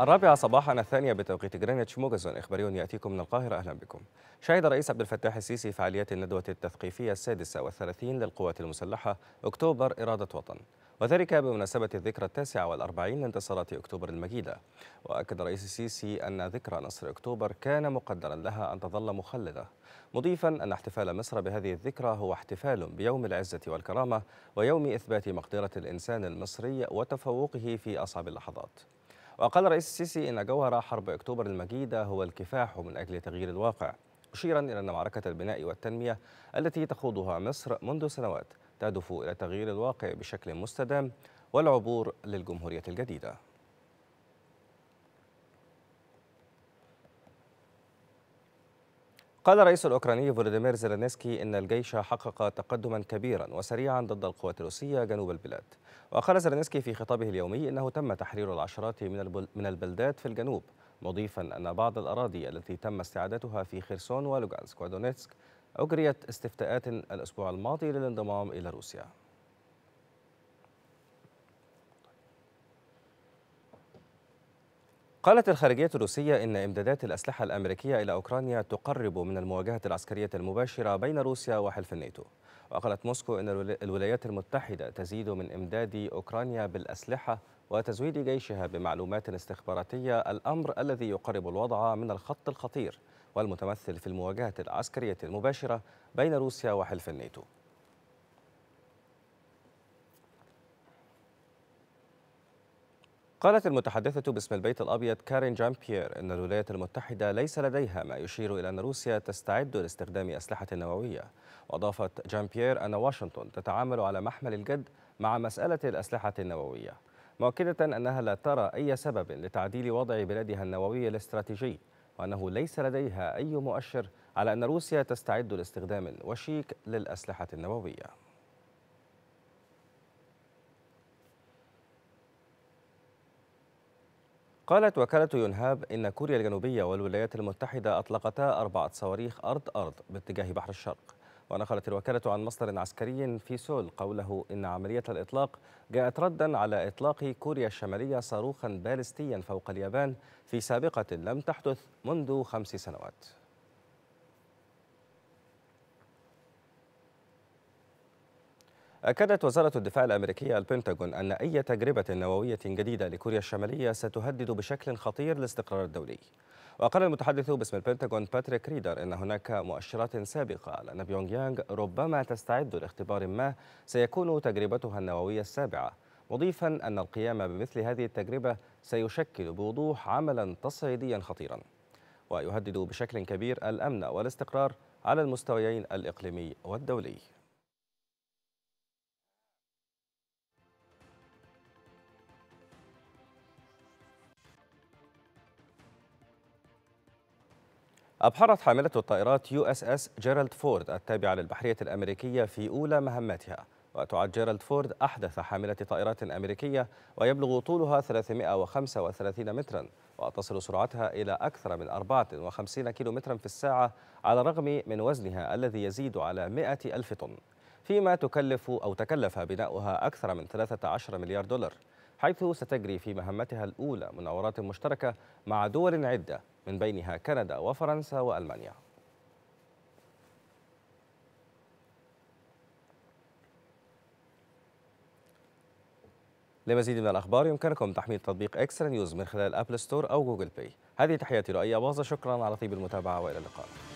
الرابعة صباحا الثانية بتوقيت جرينتش موجز إخباري يأتيكم من القاهرة أهلا بكم. شهد الرئيس عبد الفتاح السيسي فعاليات الندوة التثقيفية السادسة والثلاثين للقوات المسلحة أكتوبر إرادة وطن. وذلك بمناسبة الذكرى التاسعة والأربعين لانتصارات أكتوبر المجيدة وأكد الرئيس السيسي أن ذكرى نصر أكتوبر كان مقدرا لها أن تظل مخلدة مضيفا أن احتفال مصر بهذه الذكرى هو احتفال بيوم العزة والكرامة ويوم إثبات مقدرة الإنسان المصري وتفوقه في أصعب اللحظات وقال الرئيس السيسي إن جوهر حرب أكتوبر المجيدة هو الكفاح من أجل تغيير الواقع مشيرا إلى أن معركة البناء والتنمية التي تخوضها مصر منذ سنوات تهدف إلى تغيير الواقع بشكل مستدام والعبور للجمهورية الجديدة قال الرئيس الأوكراني فولوديمير زيلينسكي إن الجيش حقق تقدما كبيرا وسريعا ضد القوات الروسية جنوب البلاد وقال زيلينسكي في خطابه اليومي إنه تم تحرير العشرات من البلدات في الجنوب مضيفا أن بعض الأراضي التي تم استعادتها في خرسون ولوغانسك ودونيتسك أجريت استفتاءات الأسبوع الماضي للانضمام إلى روسيا قالت الخارجية الروسية إن إمدادات الأسلحة الأمريكية إلى أوكرانيا تقرب من المواجهة العسكرية المباشرة بين روسيا وحلف الناتو وقالت موسكو إن الولايات المتحدة تزيد من إمداد أوكرانيا بالأسلحة وتزويد جيشها بمعلومات استخباراتية الأمر الذي يقرب الوضع من الخط الخطير والمتمثل في المواجهة العسكرية المباشرة بين روسيا وحلف الناتو قالت المتحدثة باسم البيت الأبيض كارين جان بيير أن الولايات المتحدة ليس لديها ما يشير إلى أن روسيا تستعد لاستخدام أسلحة نووية وأضافت جان بيير أن واشنطن تتعامل على محمل الجد مع مسألة الأسلحة النووية مؤكدة أنها لا ترى أي سبب لتعديل وضع بلادها النووي الاستراتيجي وأنه ليس لديها أي مؤشر على أن روسيا تستعد لاستخدام وشيك للأسلحة النووية قالت وكالة يونهاب إن كوريا الجنوبية والولايات المتحدة أطلقتا أربعة صواريخ أرض أرض باتجاه بحر الشرق ونقلت الوكالة عن مصدر عسكري في سول قوله إن عملية الإطلاق جاءت ردا على إطلاق كوريا الشمالية صاروخا بالستيا فوق اليابان في سابقة لم تحدث منذ خمس سنوات أكدت وزارة الدفاع الأمريكية البنتاغون أن أي تجربة نووية جديدة لكوريا الشمالية ستهدد بشكل خطير الاستقرار الدولي وقال المتحدث باسم البنتاغون باتريك ريدر أن هناك مؤشرات سابقة على أن بيونغ يانغ ربما تستعد لاختبار ما سيكون تجربتها النووية السابعة مضيفا أن القيام بمثل هذه التجربة سيشكل بوضوح عملا تصعيديا خطيرا ويهدد بشكل كبير الأمن والاستقرار على المستويين الإقليمي والدولي أبحرت حاملة الطائرات يو اس اس جيرالد فورد التابعة للبحرية الأمريكية في أولى مهمتها وتعد جيرالد فورد أحدث حاملة طائرات أمريكية ويبلغ طولها 335 مترا وتصل سرعتها إلى أكثر من 54 كيلومترا في الساعة على الرغم من وزنها الذي يزيد على 100 ألف طن فيما تكلف أو تكلف بناؤها أكثر من 13 مليار دولار حيث ستجري في مهمتها الأولى مناورات مشتركة مع دول عدة من بينها كندا وفرنسا وألمانيا لمزيد من الأخبار يمكنكم تحميل تطبيق إكسترا نيوز من خلال أبل ستور أو جوجل باي هذه تحياتي لؤي باظة شكرا على طيب المتابعة وإلى اللقاء